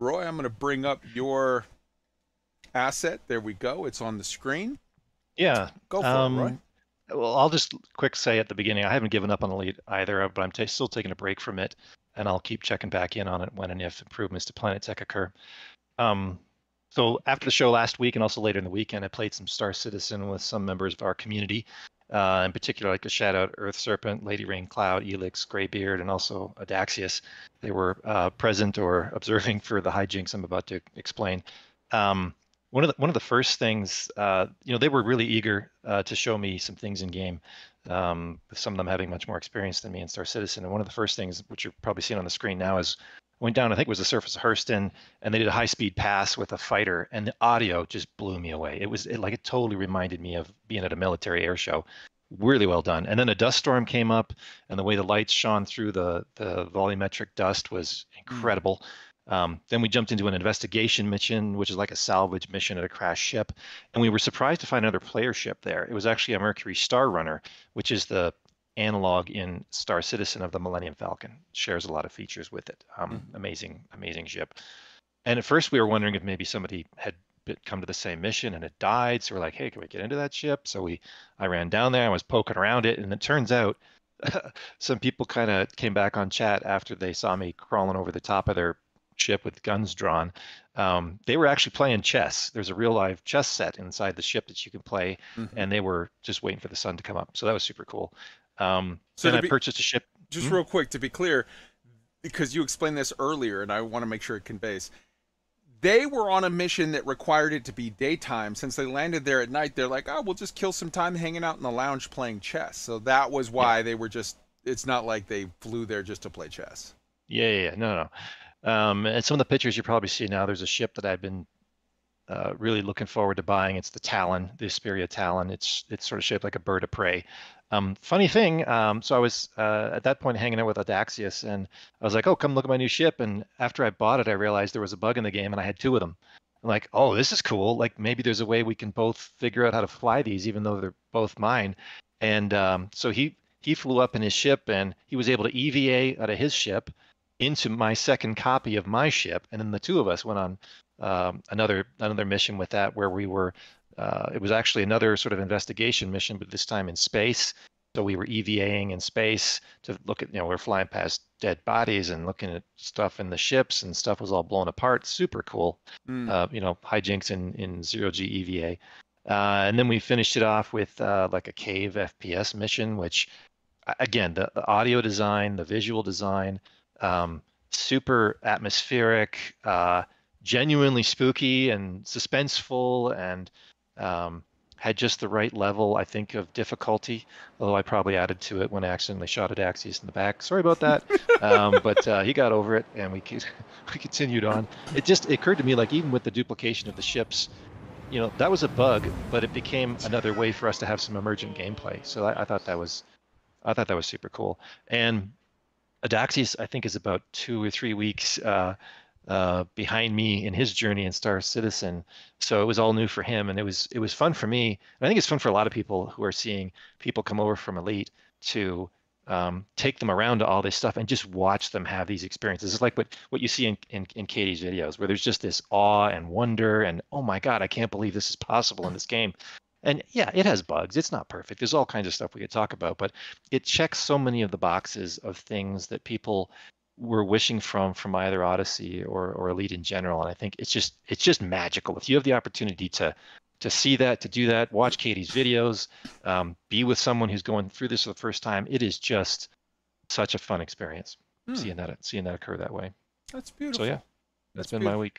Roy, I'm going to bring up your asset. There we go. It's on the screen. Yeah. Go for um, it, Roy. Well, I'll just quick say at the beginning, I haven't given up on Elite either, but I'm t- still taking a break from it, and I'll keep checking back in on it when and if improvements to Planet Tech occur. Um, so after the show last week and also later in the weekend, I played some Star Citizen with some members of our community, uh, in particular, like a shout out Earth Serpent, Lady Rain Cloud, Elix, Graybeard, and also Adaxius. They were uh, present or observing for the hijinks I'm about to explain. Um, one of the one of the first things, uh, you know, they were really eager uh, to show me some things in game. Um, some of them having much more experience than me in Star Citizen, and one of the first things, which you're probably seeing on the screen now, is went down, I think it was the surface of Hurston, and they did a high speed pass with a fighter, and the audio just blew me away. It was it, like it totally reminded me of being at a military air show. Really well done. And then a dust storm came up, and the way the lights shone through the, the volumetric dust was mm. incredible. Um, then we jumped into an investigation mission, which is like a salvage mission at a crashed ship. And we were surprised to find another player ship there. It was actually a Mercury Star Runner, which is the analog in Star Citizen of the Millennium Falcon. Shares a lot of features with it. Um, mm-hmm. Amazing, amazing ship. And at first, we were wondering if maybe somebody had come to the same mission and it died. So we're like, hey, can we get into that ship? So we, I ran down there. I was poking around it, and it turns out some people kind of came back on chat after they saw me crawling over the top of their ship with guns drawn. Um, they were actually playing chess. There's a real live chess set inside the ship that you can play, mm-hmm. and they were just waiting for the sun to come up. So that was super cool. Um, so then be, I purchased a ship. Just hmm? real quick to be clear, because you explained this earlier, and I want to make sure it conveys. They were on a mission that required it to be daytime. Since they landed there at night, they're like, "Oh, we'll just kill some time hanging out in the lounge playing chess." So that was why yeah. they were just. It's not like they flew there just to play chess. Yeah, yeah, yeah. no, no. Um, and some of the pictures you probably see now, there's a ship that I've been uh, really looking forward to buying. It's the Talon, the Asperia Talon. It's it's sort of shaped like a bird of prey. Um, funny thing, um, so I was uh, at that point hanging out with Adaxius, and I was like, "Oh, come look at my new ship." And after I bought it, I realized there was a bug in the game, and I had two of them. I'm like, "Oh, this is cool! Like maybe there's a way we can both figure out how to fly these, even though they're both mine." And um, so he he flew up in his ship, and he was able to EVA out of his ship into my second copy of my ship, and then the two of us went on um, another another mission with that where we were. Uh, it was actually another sort of investigation mission, but this time in space. So we were EVAing in space to look at, you know, we we're flying past dead bodies and looking at stuff in the ships, and stuff was all blown apart. Super cool, mm. uh, you know, hijinks in in zero G EVA. Uh, and then we finished it off with uh, like a cave FPS mission, which again, the, the, audio design, the visual design, um, super atmospheric, uh, genuinely spooky and suspenseful, and um, had just the right level, I think, of difficulty. Although I probably added to it when I accidentally shot at Axius in the back. Sorry about that. um, but uh, he got over it, and we we continued on. It just occurred to me, like even with the duplication of the ships, you know, that was a bug, but it became another way for us to have some emergent gameplay. So I, I thought that was, I thought that was super cool. And Adaxis, I think, is about two or three weeks uh, uh, behind me in his journey in Star Citizen. So it was all new for him, and it was it was fun for me. And I think it's fun for a lot of people who are seeing people come over from Elite to um, take them around to all this stuff and just watch them have these experiences. It's like what what you see in, in in Katie's videos, where there's just this awe and wonder, and oh my god, I can't believe this is possible in this game and yeah, it has bugs. It's not perfect. There's all kinds of stuff we could talk about, but it checks so many of the boxes of things that people were wishing from from either Odyssey or or Elite in general. And I think it's just it's just magical. If you have the opportunity to to see that, to do that, watch Katie's videos, um, be with someone who's going through this for the first time, it is just such a fun experience. Hmm. Seeing that seeing that occur that way. That's beautiful. So yeah, that's, that's been beautiful. my week.